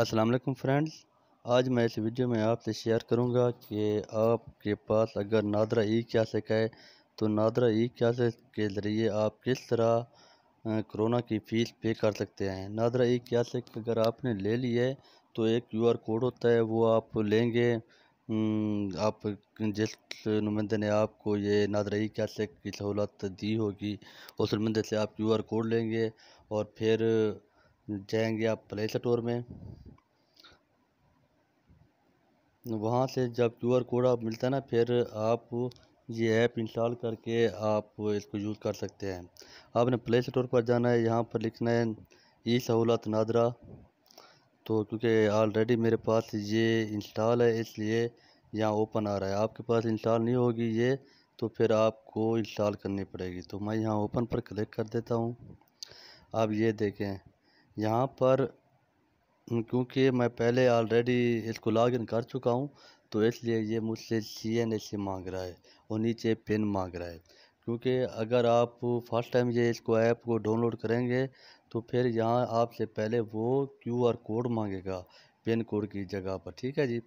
अस्सलाम वालेकुम फ्रेंड्स आज मैं इस वीडियो में आपसे शेयर करूंगा कि आपके पास अगर नादरा ई क्या से कहे तो नादरा ई क्या से के ज़रिए आप किस तरह कोरोना की फ़ीस पे कर सकते हैं नादरा ई क्या से अगर आपने ले ली है तो एक क्यू आर कोड होता है वो आप लेंगे आप जिस नुमाइंदे ने आपको ये क्या कैसे की सहूलत दी होगी उस नुमाइंदे से आप क्यू आर कोड लेंगे और फिर जाएंगे आप प्ले स्टोर में वहाँ से जब क्यू आर कोड आप मिलता है ना फिर आप ये ऐप इंस्टॉल करके आप इसको यूज़ कर सकते हैं आपने प्ले स्टोर पर जाना है यहाँ पर लिखना है ई सहूलत नादरा तो क्योंकि ऑलरेडी मेरे पास ये इंस्टॉल है इसलिए यहाँ ओपन आ रहा है आपके पास इंस्टॉल नहीं होगी ये तो फिर आपको इंस्टॉल करनी पड़ेगी तो मैं यहाँ ओपन पर क्लिक कर देता हूँ आप ये देखें यहाँ पर क्योंकि मैं पहले ऑलरेडी इसको लॉगिन कर चुका हूँ तो इसलिए ये मुझसे सी एन एस मांग रहा है और नीचे पिन मांग रहा है क्योंकि अगर आप फर्स्ट टाइम ये इसको ऐप को डाउनलोड करेंगे तो फिर यहाँ आपसे पहले वो क्यू आर कोड मांगेगा पिन कोड की जगह पर ठीक है जी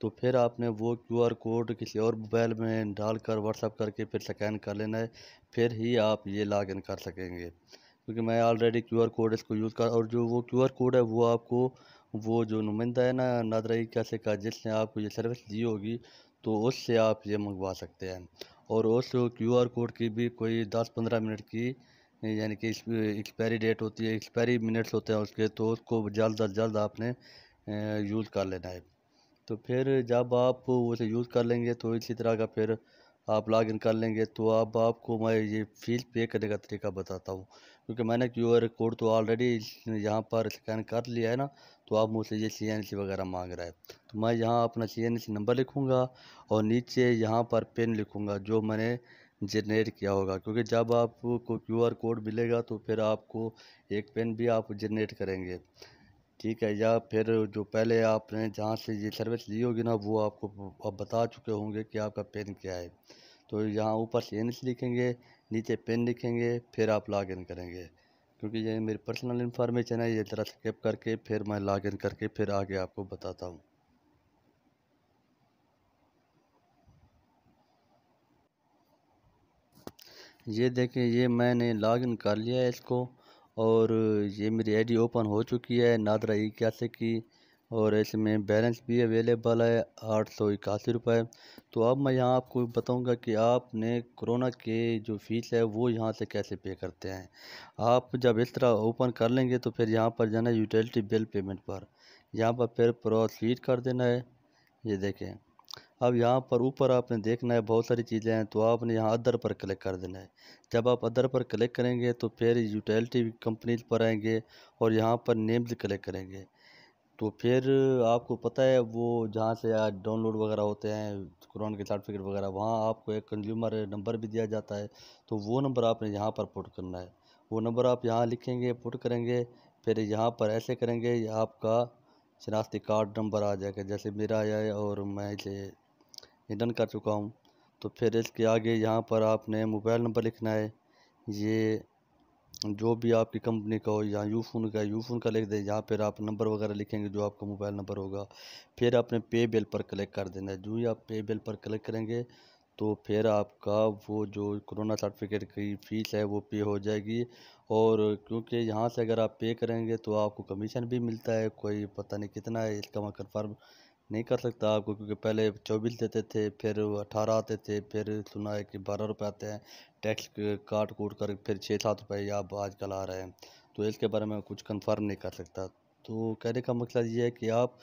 तो फिर आपने वो क्यू आर कोड किसी और मोबाइल में डालकर व्हाट्सअप करके फिर स्कैन कर लेना है फिर ही आप ये लॉगिन कर सकेंगे क्योंकि मैं ऑलरेडी क्यू आर कोड इसको यूज़ कर और जो वो क्यू आर कोड है वो आपको वो जो नुमाइंदा है ना नादराई कैसे का जिसने आपको ये सर्विस दी होगी तो उससे आप ये मंगवा सकते हैं और उस क्यू आर कोड की भी कोई दस पंद्रह मिनट की यानी कि एक्सपायरी डेट होती है एक्सपायरी मिनट्स होते हैं उसके तो उसको जल्द अज जल्द आपने यूज़ कर लेना है तो फिर जब आप उसे यूज़ कर लेंगे तो इसी तरह का फिर आप लॉगिन कर लेंगे तो अब आप आपको मैं ये फीस पे करने का तरीका बताता हूँ क्योंकि मैंने क्यू आर कोड तो ऑलरेडी यहाँ पर स्कैन कर लिया है ना तो आप मुझसे ये सी एन सी वगैरह मांग रहा है तो मैं यहाँ अपना सी एन सी नंबर लिखूँगा और नीचे यहाँ पर पिन लिखूँगा जो मैंने जनरेट किया होगा क्योंकि जब आपको क्यू आर कोड मिलेगा तो फिर आपको एक पेन भी आप जनरेट करेंगे ठीक है या फिर जो पहले आपने जहाँ से ये सर्विस ली होगी ना वो आपको आप बता चुके होंगे कि आपका पिन क्या है तो यहाँ ऊपर से एन लिखेंगे नीचे पिन लिखेंगे फिर आप लॉग इन करेंगे क्योंकि ये मेरी पर्सनल इन्फॉर्मेशन है ये तरह स्किप करके फिर मैं लॉग इन करके फिर आगे आपको बताता हूँ ये देखें ये मैंने लॉगिन कर लिया है इसको और ये मेरी आईडी ओपन हो चुकी है नादरा इक्यासी की और इसमें बैलेंस भी अवेलेबल है आठ सौ इक्यासी रुपये तो अब मैं यहाँ आपको बताऊँगा कि आपने कोरोना के जो फ़ीस है वो यहाँ से कैसे पे करते हैं आप जब इस तरह ओपन कर लेंगे तो फिर यहाँ पर जाना है यूटिलिटी बिल पेमेंट पर यहाँ पर फिर प्रोसीड कर देना है ये देखें अब यहाँ पर ऊपर आपने देखना है बहुत सारी चीज़ें हैं तो आपने यहाँ अदर पर क्लिक कर देना है जब आप अदर पर क्लिक करेंगे तो फिर यूटिलिटी कंपनी पर आएंगे और यहाँ पर नेम्स क्लिक करेंगे तो फिर आपको पता है वो जहाँ से डाउनलोड वगैरह होते हैं कुरान के सर्टिफिकेट वगैरह वहाँ आपको एक कंज्यूमर नंबर भी दिया जाता है तो वो नंबर आपने यहाँ पर पुट करना है वो नंबर आप यहाँ लिखेंगे पुट करेंगे फिर यहाँ पर ऐसे करेंगे आपका शनाख्ती कार्ड नंबर आ जाएगा जैसे मेरा आया है और मैं इसे हिडन कर चुका हूँ तो फिर इसके आगे यहाँ पर आपने मोबाइल नंबर लिखना है ये जो भी आपकी कंपनी का हो या यू फ़ोन का यू फ़ोन का लिख दें यहाँ पर आप नंबर वगैरह लिखेंगे जो आपका मोबाइल नंबर होगा फिर आपने पे बिल पर क्लिक कर देना है जो ही आप पे बिल पर क्लिक करेंगे तो फिर आपका वो जो कोरोना सर्टिफिकेट की फ़ीस है वो पे हो जाएगी और क्योंकि यहाँ से अगर आप पे करेंगे तो आपको कमीशन भी मिलता है कोई पता नहीं कितना है इसका मैं कन्फर्म नहीं कर सकता आपको क्योंकि पहले चौबीस देते थे फिर अठारह आते थे फिर सुना है कि बारह रुपये आते हैं टैक्स काट कूट कर फिर छः सात रुपये आप आजकल आ रहे हैं तो इसके बारे में कुछ कंफर्म नहीं कर सकता तो कहने का मकसद ये है कि आप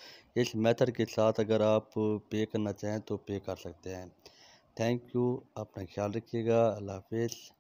इस मेथड के साथ अगर आप पे करना चाहें तो पे कर सकते हैं थैंक यू अपना ख्याल रखिएगा अल्लाह हाफिज़